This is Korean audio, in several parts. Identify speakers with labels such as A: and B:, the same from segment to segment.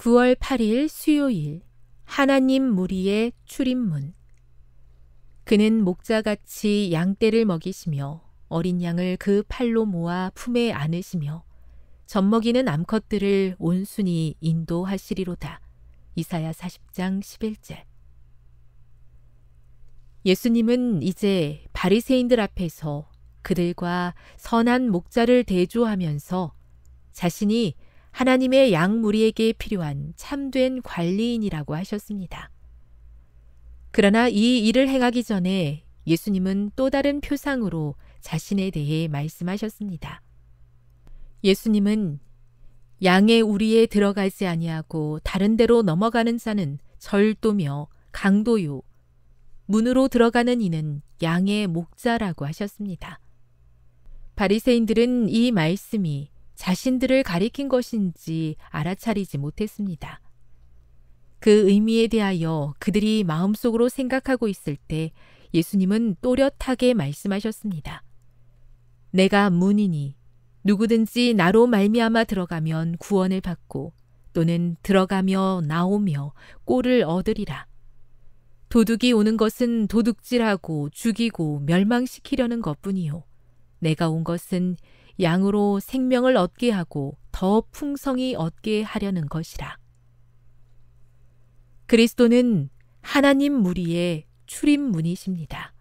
A: 9월 8일 수요일 하나님 무리의 출입문 그는 목자같이 양떼를 먹이시며 어린 양을 그 팔로 모아 품에 안으시며 젖먹이는 암컷들을 온순히 인도하시리로다. 이사야 40장 11절 예수님은 이제 바리새인들 앞에서 그들과 선한 목자를 대조하면서 자신이 하나님의 양무리에게 필요한 참된 관리인이라고 하셨습니다. 그러나 이 일을 행하기 전에 예수님은 또 다른 표상으로 자신에 대해 말씀하셨습니다. 예수님은 양의 우리에 들어가지 아니하고 다른 데로 넘어가는 자는 절도며 강도요 문으로 들어가는 이는 양의 목자라고 하셨습니다. 바리새인들은 이 말씀이 자신들을 가리킨 것인지 알아차리지 못했습니다. 그 의미에 대하여 그들이 마음속으로 생각하고 있을 때 예수님은 또렷하게 말씀하셨습니다. 내가 문이니 누구든지 나로 말미암아 들어가면 구원을 받고 또는 들어가며 나오며 꼴을 얻으리라. 도둑이 오는 것은 도둑질하고 죽이고 멸망시키려는 것뿐이요. 내가 온 것은 양으로 생명을 얻게 하고 더 풍성히 얻게 하려는 것이라. 그리스도는 하나님 무리의 출입문이십니다.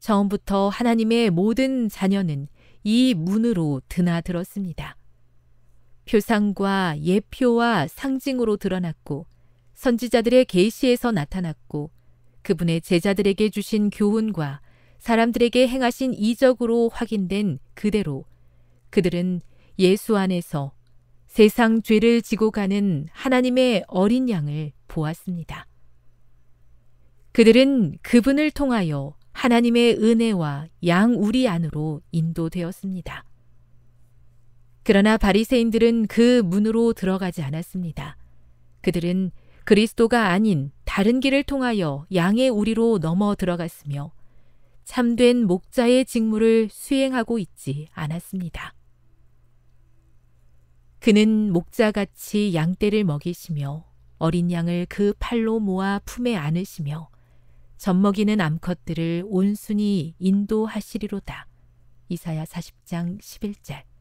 A: 처음부터 하나님의 모든 자녀는 이 문으로 드나들었습니다. 표상과 예표와 상징으로 드러났고 선지자들의 계시에서 나타났고 그분의 제자들에게 주신 교훈과 사람들에게 행하신 이적으로 확인된 그대로 그들은 예수 안에서 세상 죄를 지고 가는 하나님의 어린 양을 보았습니다. 그들은 그분을 통하여 하나님의 은혜와 양우리 안으로 인도되었습니다. 그러나 바리새인들은 그 문으로 들어가지 않았습니다. 그들은 그리스도가 아닌 다른 길을 통하여 양의 우리로 넘어 들어갔으며 참된 목자의 직무를 수행하고 있지 않았습니다. 그는 목자같이 양떼를 먹이시며 어린 양을 그 팔로 모아 품에 안으시며 젖먹이는 암컷들을 온순히 인도하시리로다. 이사야 40장 11절